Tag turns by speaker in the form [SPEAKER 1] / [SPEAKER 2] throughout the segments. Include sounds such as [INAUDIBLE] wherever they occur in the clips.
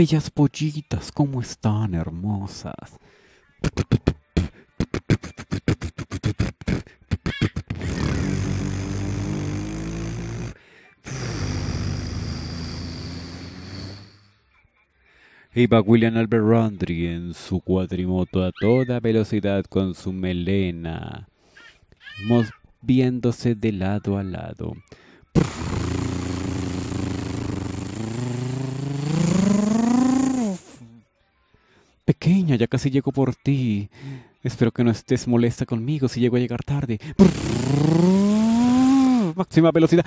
[SPEAKER 1] bellas pollitas, ¿cómo están hermosas? Iba William Albert Rondry en su cuadrimoto a toda velocidad con su melena, moviéndose de lado a lado. Pequeña, ya casi llego por ti. Espero que no estés molesta conmigo si llego a llegar tarde. Máxima velocidad.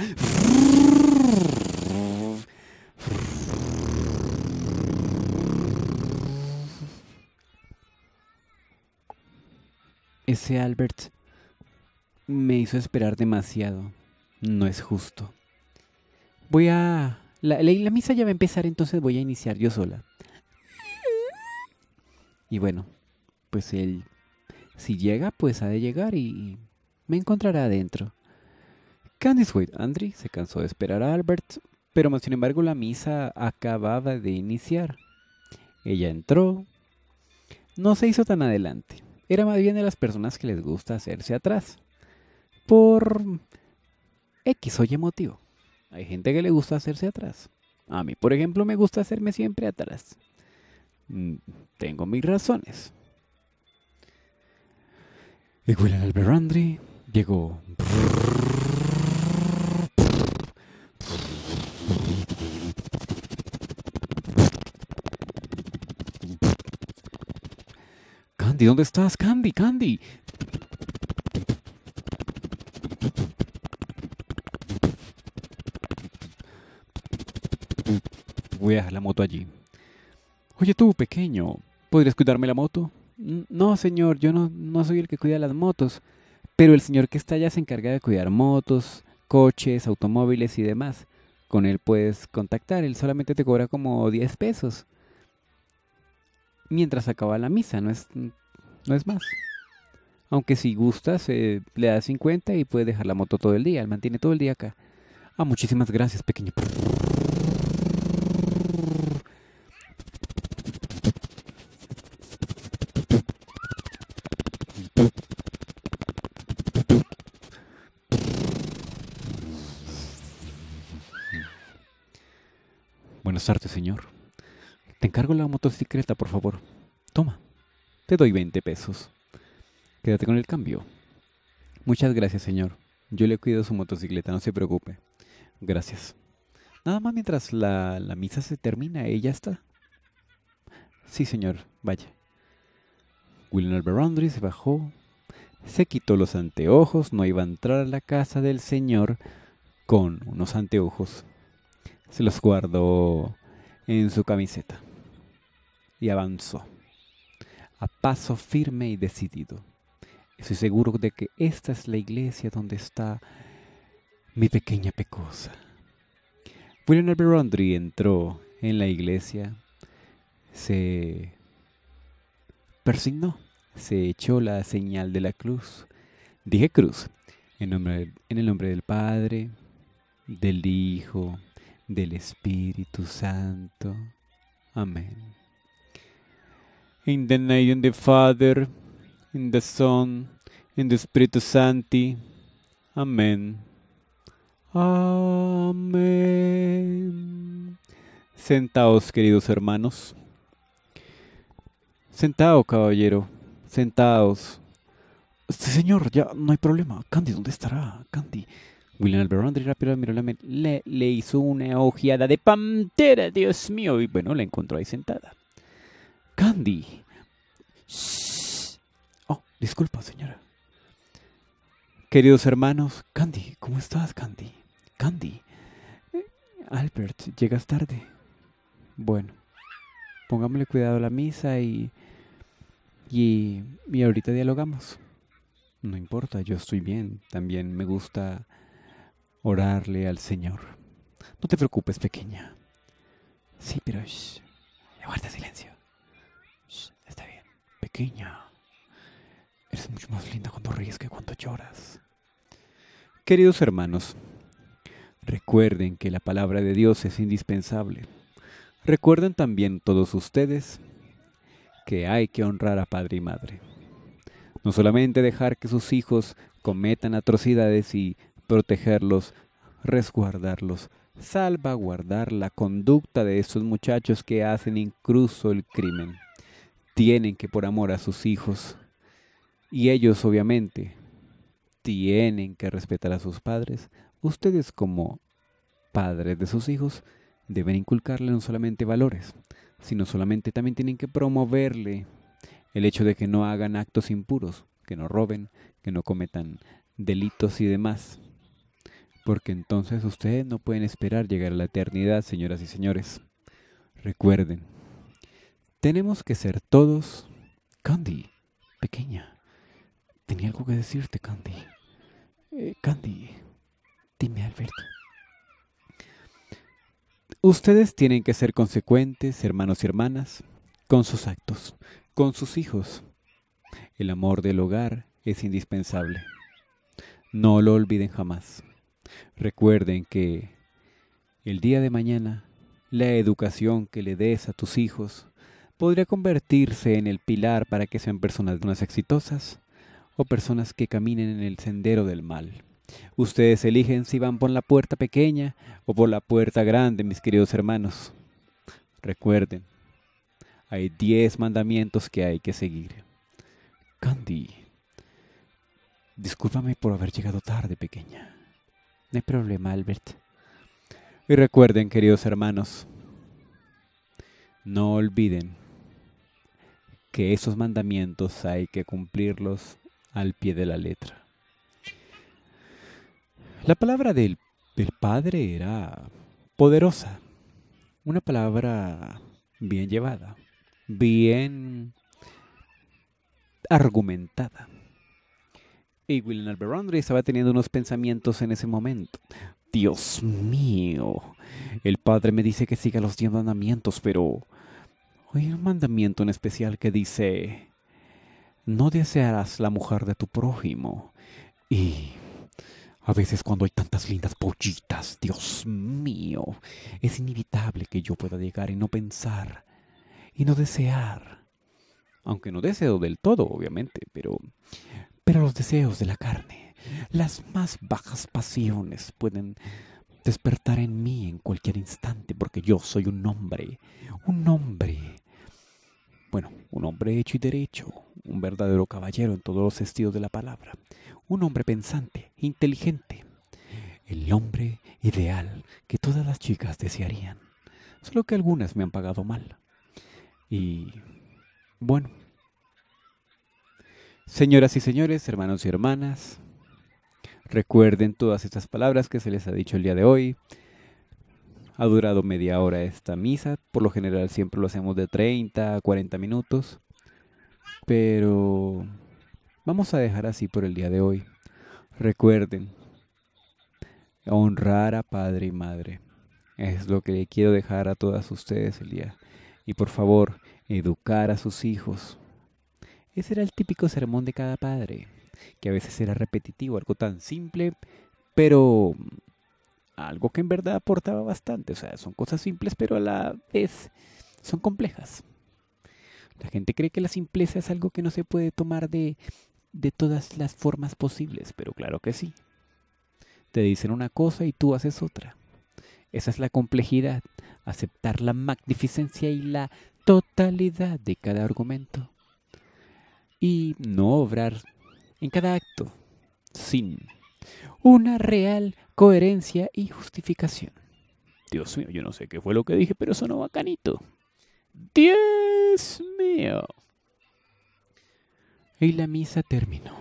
[SPEAKER 1] Ese Albert me hizo esperar demasiado. No es justo. Voy a... La, misa ya va a empezar, entonces voy a iniciar yo sola. Y bueno, pues él, si llega, pues ha de llegar y me encontrará adentro. Candice Wade Andri se cansó de esperar a Albert, pero sin embargo la misa acababa de iniciar. Ella entró. No se hizo tan adelante. Era más bien de las personas que les gusta hacerse atrás. Por X o Y motivo. Hay gente que le gusta hacerse atrás. A mí, por ejemplo, me gusta hacerme siempre atrás. Mm, tengo mis razones. Y William llegó. Candy, ¿dónde estás? Candy, Candy. Voy a dejar la moto allí. Oye tú, pequeño, ¿podrías cuidarme la moto? No, señor, yo no, no soy el que cuida las motos, pero el señor que está allá se encarga de cuidar motos, coches, automóviles y demás. Con él puedes contactar, él solamente te cobra como 10 pesos. Mientras acaba la misa, no es, no es más. Aunque si gustas, eh, le das 50 y puedes dejar la moto todo el día, él mantiene todo el día acá. Ah, muchísimas gracias, pequeño. señor. Te encargo la motocicleta, por favor. Toma, te doy 20 pesos. Quédate con el cambio. Muchas gracias, señor. Yo le cuido su motocicleta, no se preocupe. Gracias. Nada más mientras la, la misa se termina, ella está. Sí, señor, vaya. William Alberandri se bajó, se quitó los anteojos, no iba a entrar a la casa del señor con unos anteojos se los guardó en su camiseta y avanzó a paso firme y decidido. Estoy seguro de que esta es la iglesia donde está mi pequeña pecosa. William y entró en la iglesia, se persignó, se echó la señal de la cruz. Dije cruz, en, en el nombre del Padre, del Hijo, del Espíritu Santo. Amén. In the name of the Father, in the Son, in the Espíritu Santi. Amén. Amén. Sentaos, queridos hermanos. Sentaos, caballero. Sentaos. Señor, ya no hay problema. Candy, ¿dónde estará? Candy, William Albert Rodríguez rápido le, le hizo una ojeada de pantera, Dios mío, y bueno, la encontró ahí sentada. Candy. Oh, disculpa, señora. Queridos hermanos, Candy, ¿cómo estás, Candy? Candy. Albert, llegas tarde. Bueno, pongámosle cuidado a la misa y, y, y ahorita dialogamos. No importa, yo estoy bien. También me gusta orarle al Señor. No te preocupes, pequeña. Sí, pero... Shh, guarda silencio. Shh, está bien. Pequeña. Eres mucho más linda cuando ríes que cuando lloras. Queridos hermanos, recuerden que la palabra de Dios es indispensable. Recuerden también todos ustedes que hay que honrar a padre y madre. No solamente dejar que sus hijos cometan atrocidades y protegerlos, resguardarlos, salvaguardar la conducta de estos muchachos que hacen incluso el crimen. Tienen que por amor a sus hijos y ellos obviamente tienen que respetar a sus padres, ustedes como padres de sus hijos deben inculcarle no solamente valores, sino solamente también tienen que promoverle el hecho de que no hagan actos impuros, que no roben, que no cometan delitos y demás porque entonces ustedes no pueden esperar llegar a la eternidad, señoras y señores. Recuerden, tenemos que ser todos... Candy, pequeña, tenía algo que decirte, Candy. Eh, Candy, dime, Alberto. Ustedes tienen que ser consecuentes, hermanos y hermanas, con sus actos, con sus hijos. El amor del hogar es indispensable. No lo olviden jamás. Recuerden que el día de mañana la educación que le des a tus hijos podría convertirse en el pilar para que sean personas más exitosas o personas que caminen en el sendero del mal. Ustedes eligen si van por la puerta pequeña o por la puerta grande, mis queridos hermanos. Recuerden, hay diez mandamientos que hay que seguir. Candy, discúlpame por haber llegado tarde, pequeña. No hay problema, Albert. Y recuerden, queridos hermanos, no olviden que esos mandamientos hay que cumplirlos al pie de la letra. La palabra del, del Padre era poderosa, una palabra bien llevada, bien argumentada. Y William estaba teniendo unos pensamientos en ese momento. Dios mío, el padre me dice que siga los diez mandamientos, pero hay un mandamiento en especial que dice, no desearás la mujer de tu prójimo. Y a veces cuando hay tantas lindas pollitas, Dios mío, es inevitable que yo pueda llegar y no pensar y no desear. Aunque no deseo del todo, obviamente, pero pero los deseos de la carne, las más bajas pasiones pueden despertar en mí en cualquier instante, porque yo soy un hombre, un hombre, bueno, un hombre hecho y derecho, un verdadero caballero en todos los sentidos de la palabra, un hombre pensante, inteligente, el hombre ideal que todas las chicas desearían, solo que algunas me han pagado mal. Y bueno, Señoras y señores, hermanos y hermanas, recuerden todas estas palabras que se les ha dicho el día de hoy. Ha durado media hora esta misa, por lo general siempre lo hacemos de 30 a 40 minutos, pero vamos a dejar así por el día de hoy. Recuerden honrar a padre y madre. Es lo que le quiero dejar a todas ustedes el día. Y por favor, educar a sus hijos ese era el típico sermón de cada padre, que a veces era repetitivo, algo tan simple, pero mm, algo que en verdad aportaba bastante. O sea, son cosas simples, pero a la vez son complejas. La gente cree que la simpleza es algo que no se puede tomar de, de todas las formas posibles, pero claro que sí. Te dicen una cosa y tú haces otra. Esa es la complejidad, aceptar la magnificencia y la totalidad de cada argumento y no obrar en cada acto sin una real coherencia y justificación. Dios mío, yo no sé qué fue lo que dije, pero sonó bacanito. Dios mío. Y la misa terminó.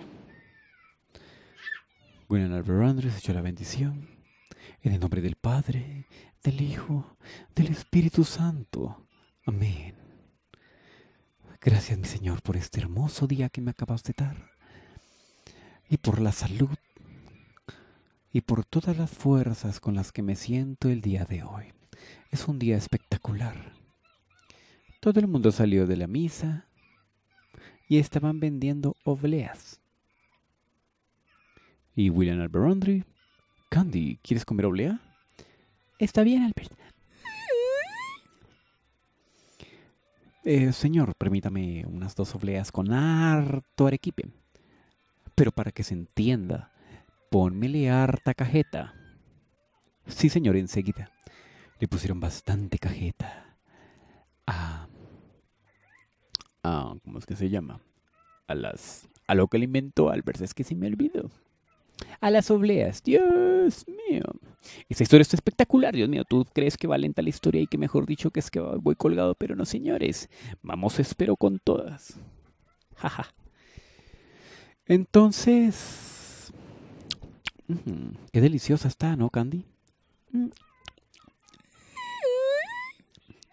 [SPEAKER 1] William Albert se echó la bendición. En el nombre del Padre, del Hijo, del Espíritu Santo. Amén. Gracias, mi Señor, por este hermoso día que me acabas de dar. Y por la salud. Y por todas las fuerzas con las que me siento el día de hoy. Es un día espectacular. Todo el mundo salió de la misa y estaban vendiendo obleas. Y William Alberondri, Candy, ¿quieres comer oblea? Está bien, Albert. Eh, señor, permítame unas dos obleas con harto arequipe. Pero para que se entienda, ponmele harta cajeta. Sí, señor, enseguida. Le pusieron bastante cajeta. Ah. Ah, ¿cómo es que se llama? A las. a lo que le inventó Albers. Es que se me olvido a las obleas. Dios mío. Esta historia está espectacular, Dios mío. Tú crees que va la historia y que mejor dicho que es que voy colgado, pero no, señores. Vamos, espero con todas. Jaja. Entonces... qué deliciosa está, ¿no, Candy? Mm.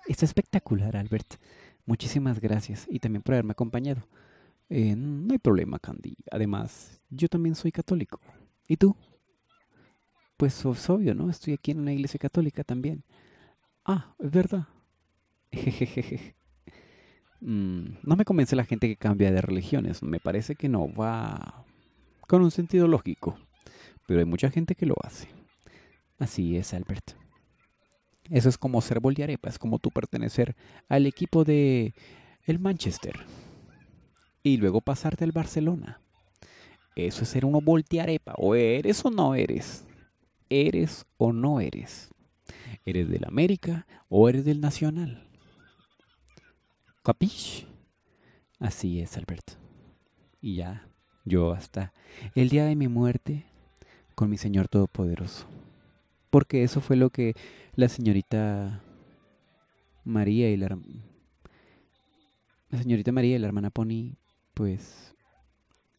[SPEAKER 1] Está espectacular, Albert. Muchísimas gracias y también por haberme acompañado. Eh, no hay problema, Candy. Además, yo también soy católico. ¿Y tú? Pues obvio, ¿no? Estoy aquí en una iglesia católica también. Ah, es verdad. [LAUGHS] Mm, no me convence la gente que cambia de religiones. Me parece que no va con un sentido lógico. Pero hay mucha gente que lo hace. Así es, Albert. Eso es como ser boliarepa. es como tú pertenecer al equipo de el Manchester y luego pasarte al Barcelona. Eso es ser uno voltearepa. O eres o no eres. Eres o no eres. ¿Eres del América o eres del Nacional? ¿Capiche? Así es, Alberto. Y ya, yo hasta el día de mi muerte con mi Señor Todopoderoso. Porque eso fue lo que la señorita María y la, la señorita María y la hermana Pony pues...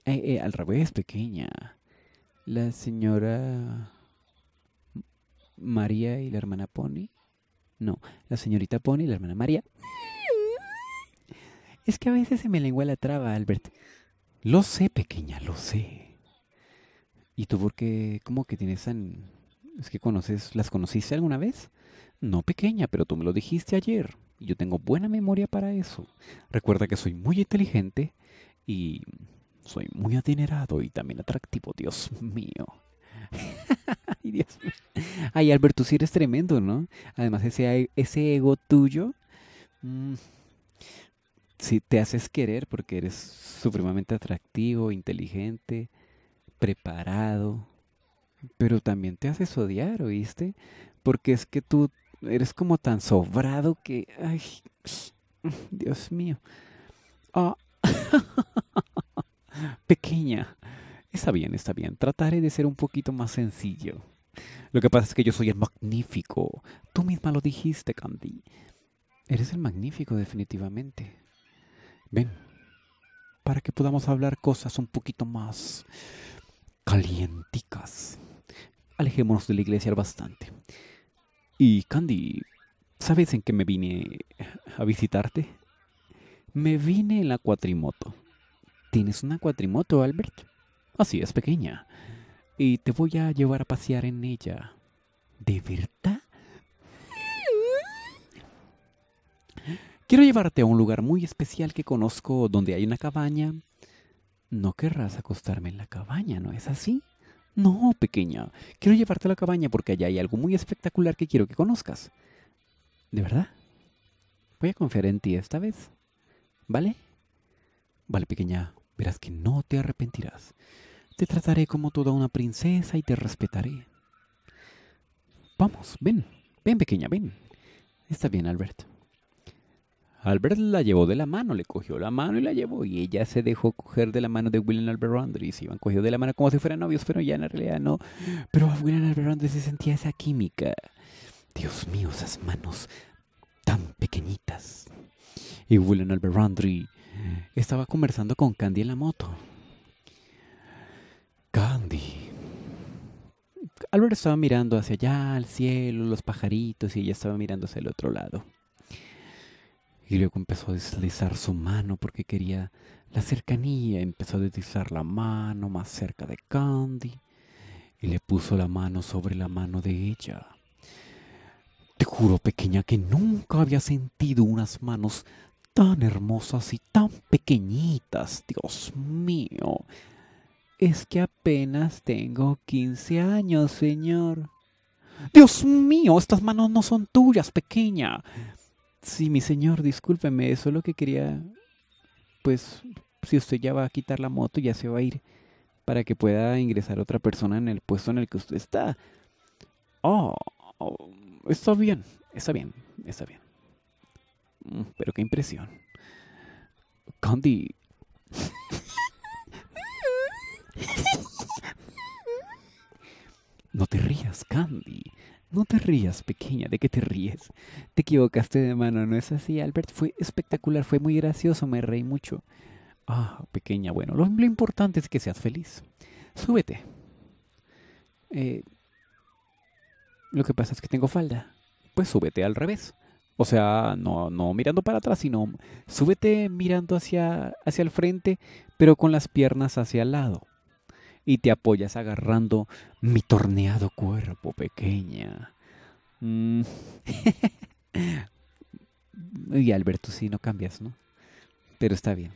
[SPEAKER 1] Eh, eh, al revés, pequeña. La señora María y la hermana Pony. No, la señorita Pony y la hermana María. Es que a veces se me lengua la traba, Albert. Lo sé, pequeña, lo sé. ¿Y tú por qué? ¿Cómo que tienes Es que conoces... ¿Las conociste alguna vez? No, pequeña, pero tú me lo dijiste ayer. Y yo tengo buena memoria para eso. Recuerda que soy muy inteligente y soy muy adinerado y también atractivo, Dios mío. [LAUGHS] Ay, Dios mío. Ay, Albert, sí eres tremendo, ¿no? Además, ese, ese ego tuyo, Sí, mm, si te haces querer porque eres supremamente atractivo, inteligente, preparado, pero también te haces odiar, ¿oíste? Porque es que tú eres como tan sobrado que, ay, [SNIFFS] Dios mío. Oh, [LAUGHS] Pequeña. Está bien, está bien. Trataré de ser un poquito más sencillo. Lo que pasa es que yo soy el magnífico. Tú misma lo dijiste, Candy. Eres el magnífico, definitivamente. Ven, para que podamos hablar cosas un poquito más calienticas. Alejémonos de la iglesia bastante. Y Candy, ¿sabes en qué me vine a visitarte? Me vine en la cuatrimoto. ¿Tienes una cuatrimoto, Albert? Así es pequeña. Y te voy a llevar a pasear en ella. ¿De verdad? Quiero llevarte a un lugar muy especial que conozco donde hay una cabaña. No querrás acostarme en la cabaña, ¿no es así? No, pequeña. Quiero llevarte a la cabaña porque allá hay algo muy espectacular que quiero que conozcas. ¿De verdad? Voy a confiar en ti esta vez. ¿Vale? Vale, pequeña, verás que no te arrepentirás. Te trataré como toda una princesa y te respetaré. Vamos, ven, ven, pequeña, ven. Está bien, Albert. Albert la llevó de la mano, le cogió la mano y la llevó, y ella se dejó coger de la mano de William Albert y Se iban cogidos de la mano como si fueran novios, pero ya en realidad no. Pero William Albert se sentía esa química. Dios mío, esas manos tan pequeñitas y William Albert Randry estaba conversando con Candy en la moto. Candy. Albert estaba mirando hacia allá, al cielo, los pajaritos, y ella estaba mirando hacia el otro lado. Y luego empezó a deslizar su mano porque quería la cercanía. Empezó a deslizar la mano más cerca de Candy y le puso la mano sobre la mano de ella. Juro pequeña que nunca había sentido unas manos tan hermosas y tan pequeñitas, Dios mío. Es que apenas tengo 15 años, señor. Dios mío, estas manos no son tuyas, pequeña. Sí, mi señor, discúlpeme, eso es lo que quería... Pues si usted ya va a quitar la moto, ya se va a ir para que pueda ingresar otra persona en el puesto en el que usted está. oh, oh Está bien, está bien, está bien. Mm, pero qué impresión. Candy. No te rías, Candy. No te rías, pequeña. ¿De qué te ríes? Te equivocaste de mano, ¿no es así, Albert? Fue espectacular, fue muy gracioso, me reí mucho. Ah, pequeña, bueno, lo, lo importante es que seas feliz. Súbete. Eh, lo que pasa es que tengo falda. Pues súbete al revés. O sea, no, no mirando para atrás, sino súbete mirando hacia, hacia el frente, pero con las piernas hacia el lado. Y te apoyas agarrando mi torneado cuerpo, pequeña. Mm. [LAUGHS] y Alberto, sí, no cambias, ¿no? Pero está bien.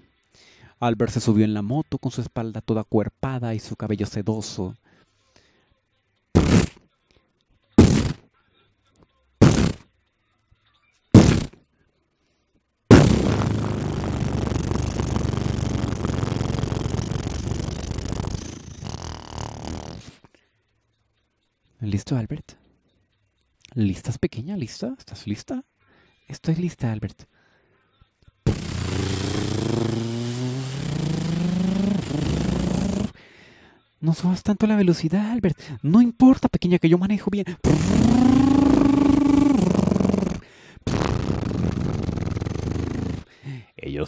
[SPEAKER 1] Albert se subió en la moto con su espalda toda cuerpada y su cabello sedoso. ¿Listo, Albert? ¿Listas, pequeña? ¿Lista? ¿Estás lista? Estoy lista, Albert. No subas tanto la velocidad, Albert. No importa, pequeña, que yo manejo bien.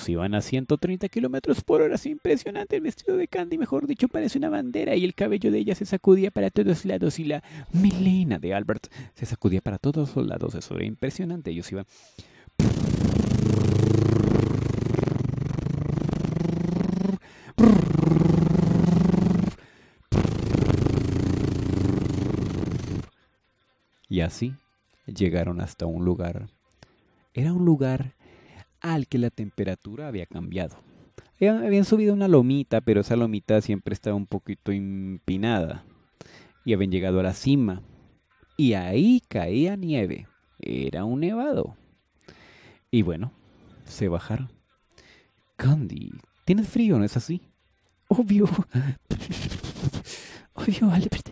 [SPEAKER 1] iban a 130 kilómetros por hora, es impresionante. El vestido de Candy, mejor dicho, parece una bandera y el cabello de ella se sacudía para todos lados. Y la milena de Albert se sacudía para todos lados. Eso era impresionante. Ellos iban. Y así llegaron hasta un lugar. Era un lugar al que la temperatura había cambiado. Habían subido una lomita, pero esa lomita siempre estaba un poquito empinada. Y habían llegado a la cima. Y ahí caía nieve. Era un nevado. Y bueno, se bajaron. Candy, ¿tienes frío, no es así? Obvio. [LAUGHS] Obvio, Albert.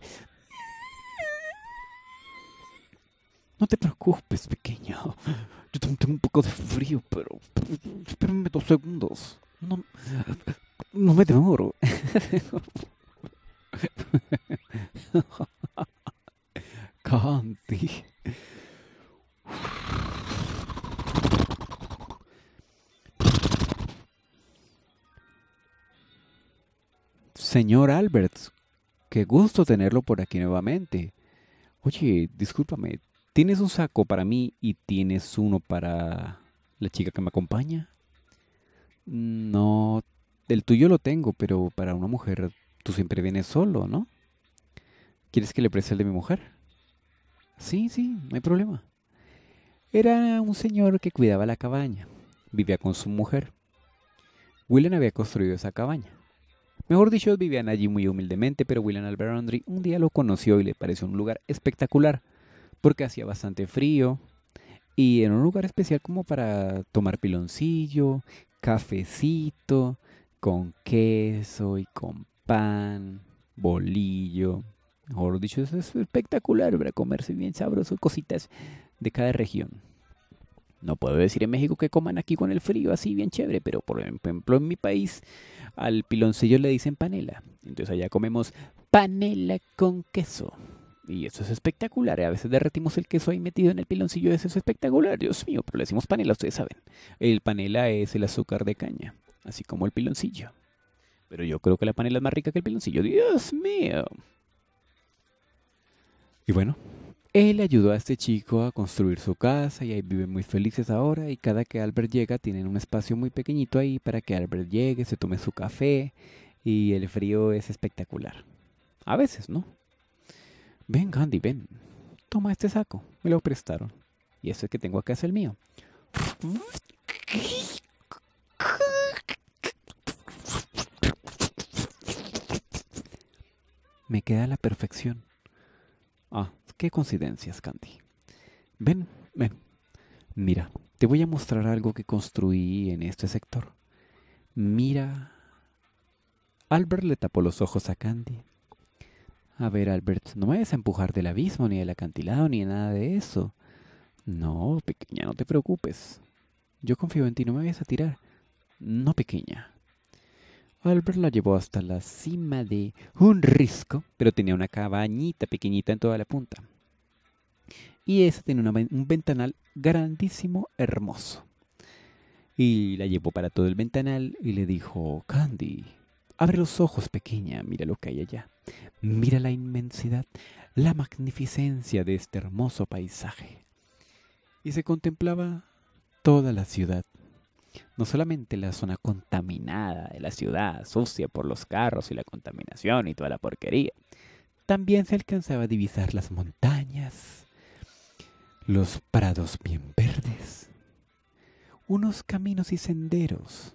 [SPEAKER 1] No te preocupes, pequeño. Yo tengo un poco de frío, pero pues, espérame dos segundos. No, no me demoro. [LAUGHS] Candy. Señor Albert. qué gusto tenerlo por aquí nuevamente. Oye, discúlpame, ¿Tienes un saco para mí y tienes uno para la chica que me acompaña? No, el tuyo lo tengo, pero para una mujer tú siempre vienes solo, ¿no? ¿Quieres que le preste el de mi mujer? Sí, sí, no hay problema. Era un señor que cuidaba la cabaña. Vivía con su mujer. William había construido esa cabaña. Mejor dicho, vivían allí muy humildemente, pero William Alberandri un día lo conoció y le pareció un lugar espectacular porque hacía bastante frío y en un lugar especial como para tomar piloncillo, cafecito, con queso y con pan, bolillo. Mejor dicho, eso es espectacular para comerse bien sabroso cositas de cada región. No puedo decir en México que coman aquí con el frío, así bien chévere, pero por ejemplo en mi país al piloncillo le dicen panela. Entonces allá comemos panela con queso. Y eso es espectacular. ¿eh? A veces derretimos el queso ahí metido en el piloncillo. Eso es espectacular. Dios mío, pero le decimos panela, ustedes saben. El panela es el azúcar de caña, así como el piloncillo. Pero yo creo que la panela es más rica que el piloncillo. Dios mío. Y bueno, él ayudó a este chico a construir su casa y ahí viven muy felices ahora y cada que Albert llega tienen un espacio muy pequeñito ahí para que Albert llegue, se tome su café y el frío es espectacular. A veces, ¿no? Ven, Candy, ven. Toma este saco. Me lo prestaron. Y ese que tengo acá es el mío. Me queda a la perfección. Ah, qué coincidencias, Candy. Ven, ven. Mira, te voy a mostrar algo que construí en este sector. Mira. Albert le tapó los ojos a Candy a ver, Albert, no me vayas a empujar del abismo, ni del acantilado, ni nada de eso. No, pequeña, no te preocupes. Yo confío en ti, no me vayas a tirar. No, pequeña. Albert la llevó hasta la cima de un risco, pero tenía una cabañita pequeñita en toda la punta. Y esa tiene un ventanal grandísimo, hermoso. Y la llevó para todo el ventanal y le dijo, Candy, Abre los ojos, pequeña, mira lo que hay allá. Mira la inmensidad, la magnificencia de este hermoso paisaje. Y se contemplaba toda la ciudad. No solamente la zona contaminada de la ciudad, sucia por los carros y la contaminación y toda la porquería. También se alcanzaba a divisar las montañas, los prados bien verdes, unos caminos y senderos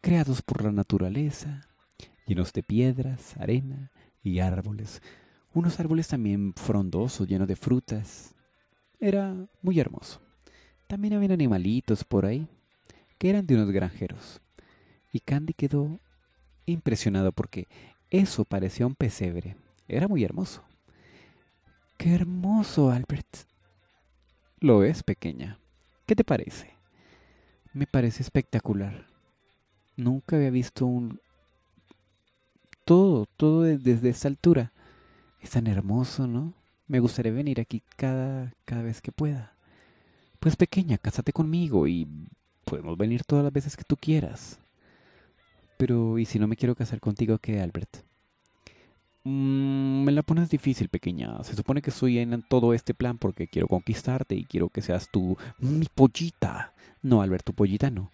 [SPEAKER 1] creados por la naturaleza, llenos de piedras, arena y árboles. Unos árboles también frondosos, llenos de frutas. Era muy hermoso. También había animalitos por ahí, que eran de unos granjeros. Y Candy quedó impresionado porque eso parecía un pesebre. Era muy hermoso. ¡Qué hermoso, Albert! Lo es, pequeña. ¿Qué te parece? Me parece espectacular nunca había visto un... Todo, todo desde esta altura. Es tan hermoso, ¿no? Me gustaría venir aquí cada, cada vez que pueda. Pues pequeña, cásate conmigo y podemos venir todas las veces que tú quieras. Pero, ¿y si no me quiero casar contigo, qué, Albert? Mm, me la pones difícil, pequeña. Se supone que soy en todo este plan porque quiero conquistarte y quiero que seas tú mi pollita. No, Albert, tu pollita no.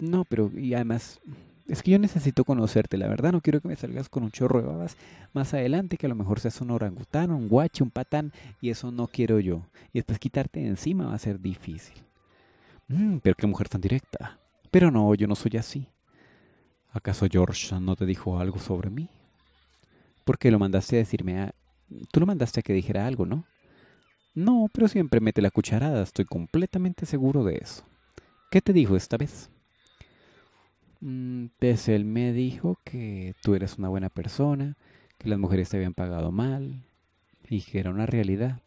[SPEAKER 1] No, pero y además, es que yo necesito conocerte, la verdad, no quiero que me salgas con un chorro de babas más adelante, que a lo mejor seas un orangután, un guache, un patán, y eso no quiero yo. Y después quitarte de encima va a ser difícil. Mm, pero qué mujer tan directa. Pero no, yo no soy así. ¿Acaso George no te dijo algo sobre mí? Porque lo mandaste a decirme a... Tú lo mandaste a que dijera algo, ¿no? No, pero siempre mete la cucharada, estoy completamente seguro de eso. ¿Qué te dijo esta vez? Mm, pues él me dijo que tú eres una buena persona, que las mujeres te habían pagado mal y que era una realidad.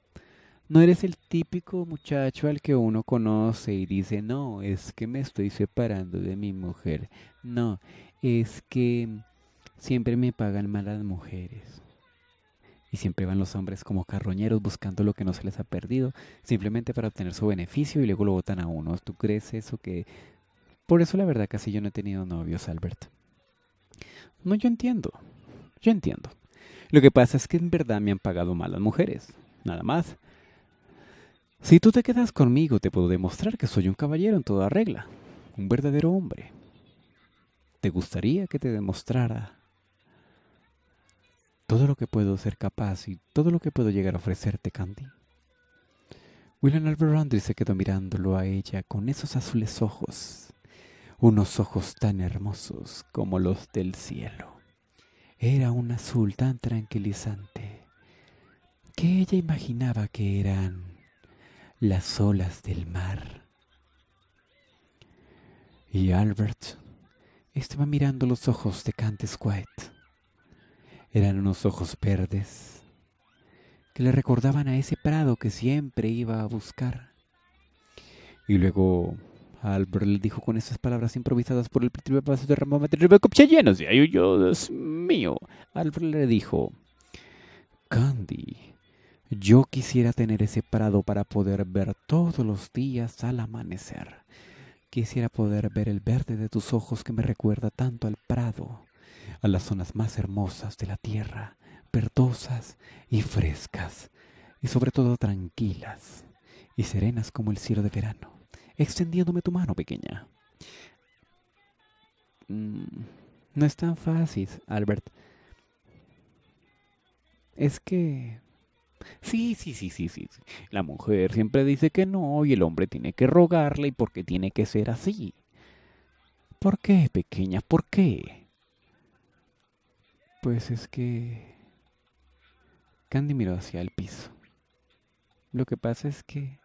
[SPEAKER 1] No eres el típico muchacho al que uno conoce y dice, no, es que me estoy separando de mi mujer. No, es que siempre me pagan mal las mujeres. Y siempre van los hombres como carroñeros buscando lo que no se les ha perdido, simplemente para obtener su beneficio y luego lo votan a uno. ¿Tú crees eso que por eso la verdad casi yo no he tenido novios, Albert. No, yo entiendo. Yo entiendo. Lo que pasa es que en verdad me han pagado mal las mujeres. Nada más. Si tú te quedas conmigo, te puedo demostrar que soy un caballero en toda regla. Un verdadero hombre. ¿Te gustaría que te demostrara todo lo que puedo ser capaz y todo lo que puedo llegar a ofrecerte, Candy? William Albert Rundry se quedó mirándolo a ella con esos azules ojos unos ojos tan hermosos como los del cielo. Era un azul tan tranquilizante que ella imaginaba que eran las olas del mar. Y Albert estaba mirando los ojos de Cantes Eran unos ojos verdes que le recordaban a ese prado que siempre iba a buscar. Y luego Albert le dijo con esas palabras improvisadas por el primer paso de Ramón copche llenos de ay, mío. Albert le dijo, Candy, yo quisiera tener ese prado para poder ver todos los días al amanecer. Quisiera poder ver el verde de tus ojos que me recuerda tanto al prado, a las zonas más hermosas de la tierra, verdosas y frescas, y sobre todo tranquilas y serenas como el cielo de verano extendiéndome tu mano pequeña. Mm, no es tan fácil, Albert. Es que... Sí, sí, sí, sí, sí. La mujer siempre dice que no y el hombre tiene que rogarle y porque tiene que ser así. ¿Por qué, pequeña? ¿Por qué? Pues es que... Candy miró hacia el piso. Lo que pasa es que...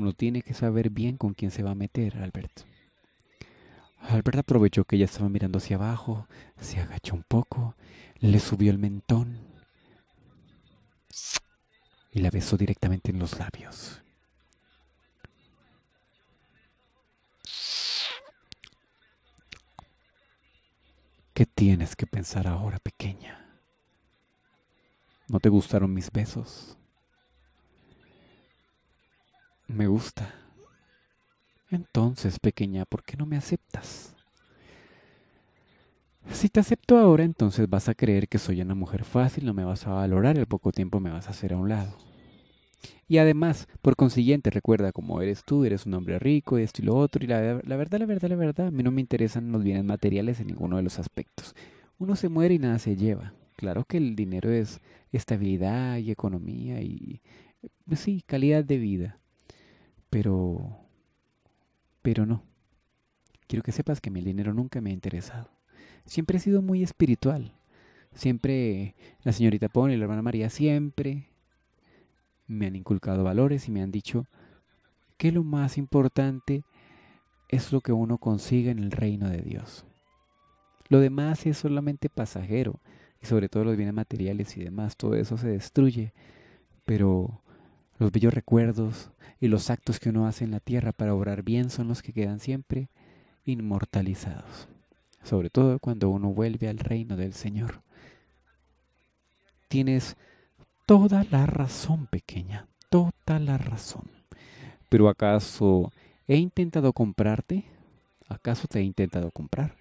[SPEAKER 1] Uno tiene que saber bien con quién se va a meter, Alberto. Albert aprovechó que ella estaba mirando hacia abajo, se agachó un poco, le subió el mentón y la besó directamente en los labios. ¿Qué tienes que pensar ahora, pequeña? ¿No te gustaron mis besos? me gusta. Entonces, pequeña, ¿por qué no me aceptas? Si te acepto ahora, entonces vas a creer que soy una mujer fácil, no me vas a valorar y al poco tiempo me vas a hacer a un lado. Y además, por consiguiente, recuerda cómo eres tú, eres un hombre rico, esto y lo otro, y la, la verdad, la verdad, la verdad, a mí no me interesan los bienes materiales en ninguno de los aspectos. Uno se muere y nada se lleva. Claro que el dinero es estabilidad y economía y, eh, sí, calidad de vida pero, pero no. Quiero que sepas que mi dinero nunca me ha interesado. Siempre he sido muy espiritual. Siempre la señorita Pony y la hermana María siempre me han inculcado valores y me han dicho que lo más importante es lo que uno consiga en el reino de Dios. Lo demás es solamente pasajero, y sobre todo los bienes materiales y demás, todo eso se destruye, pero los bellos recuerdos y los actos que uno hace en la tierra para obrar bien son los que quedan siempre inmortalizados, sobre todo cuando uno vuelve al reino del Señor. Tienes toda la razón, pequeña, toda la razón. Pero acaso he intentado comprarte? ¿Acaso te he intentado comprar?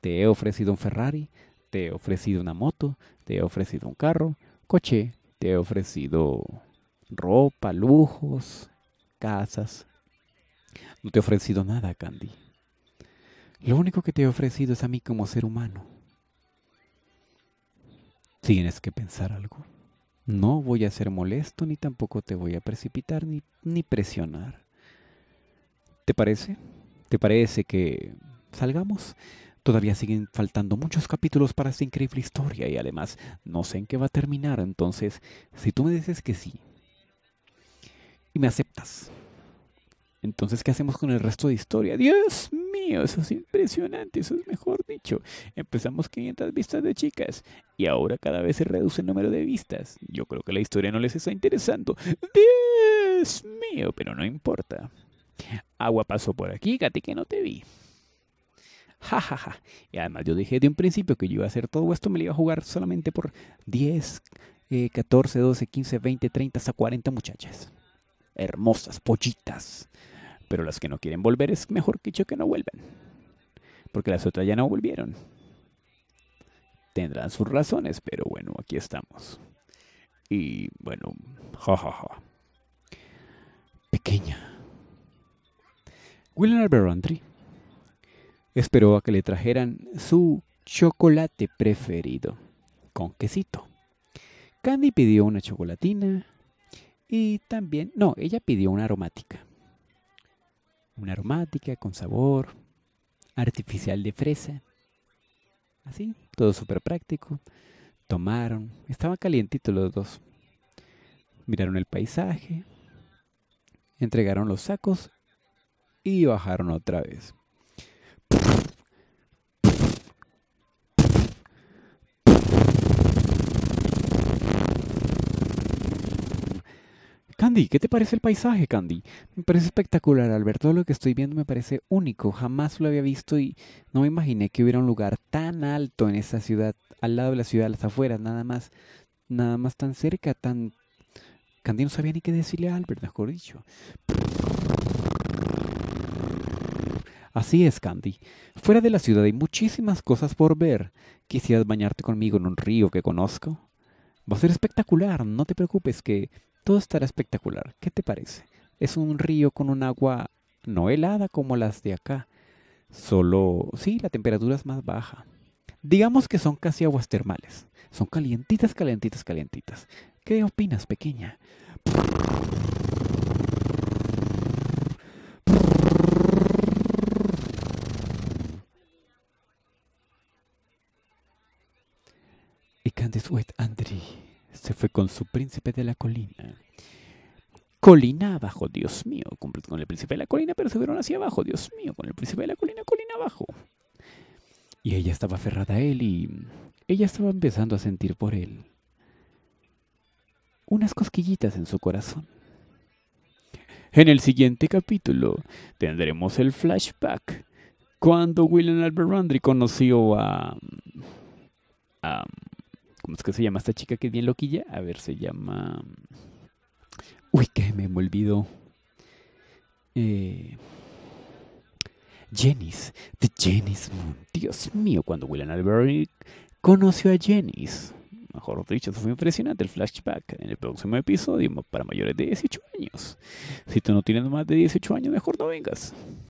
[SPEAKER 1] Te he ofrecido un Ferrari, te he ofrecido una moto, te he ofrecido un carro, coche, te he ofrecido ropa, lujos, casas. No te he ofrecido nada, Candy. Lo único que te he ofrecido es a mí como ser humano. Tienes que pensar algo. No voy a ser molesto, ni tampoco te voy a precipitar, ni, ni presionar. ¿Te parece? ¿Te parece que salgamos? Todavía siguen faltando muchos capítulos para esta increíble historia y además no sé en qué va a terminar, entonces si tú me dices que sí, y me aceptas. Entonces, ¿qué hacemos con el resto de historia? Dios mío, eso es impresionante, eso es mejor dicho. Empezamos 500 vistas de chicas y ahora cada vez se reduce el número de vistas. Yo creo que la historia no les está interesando. Dios mío, pero no importa. Agua pasó por aquí, Kati que no te vi. Ja, ja, ja. Y además yo dije de un principio que yo iba a hacer todo esto, me lo iba a jugar solamente por 10, 14, 12, 15, 20, 30, hasta 40 muchachas hermosas pollitas. Pero las que no quieren volver es mejor que yo que no vuelvan. Porque las otras ya no volvieron. Tendrán sus razones, pero bueno, aquí estamos. Y bueno, jajaja. Ja, ja. Pequeña. William Alberantri esperó a que le trajeran su chocolate preferido, con quesito. Candy pidió una chocolatina y también, no, ella pidió una aromática. Una aromática con sabor artificial de fresa. Así, todo súper práctico. Tomaron, estaban calientitos los dos. Miraron el paisaje, entregaron los sacos y bajaron otra vez. Candy, ¿qué te parece el paisaje, Candy? Me parece espectacular, Alberto. Todo lo que estoy viendo me parece único. Jamás lo había visto y no me imaginé que hubiera un lugar tan alto en esa ciudad, al lado de la ciudad, a las afueras, nada más, nada más tan cerca, tan. Candy no sabía ni qué decirle a Albert, mejor dicho. Así es, Candy. Fuera de la ciudad hay muchísimas cosas por ver. ¿Quisieras bañarte conmigo en un río que conozco? Va a ser espectacular, no te preocupes que todo estará espectacular. ¿Qué te parece? Es un río con un agua no helada como las de acá. Solo, sí, la temperatura es más baja. Digamos que son casi aguas termales. Son calientitas, calientitas, calientitas. ¿Qué opinas, pequeña? Y Candice se fue con su príncipe de la colina. Colina abajo, Dios mío, con el príncipe de la colina, pero se fueron hacia abajo, Dios mío, con el príncipe de la colina, colina abajo. Y ella estaba aferrada a él y ella estaba empezando a sentir por él unas cosquillitas en su corazón. En el siguiente capítulo tendremos el flashback cuando William Albert conoció a, mm, a ¿Cómo es que se llama esta chica que es bien loquilla? A ver, se llama... Mm, uy, que me, me olvidó. Eh... Jennys, de Jennys Moon. Dios mío, cuando William Albury conoció a Jennys. Mejor dicho, fue impresionante el flashback en el próximo episodio para mayores de 18 años. Si tú no tienes más de 18 años, mejor no vengas.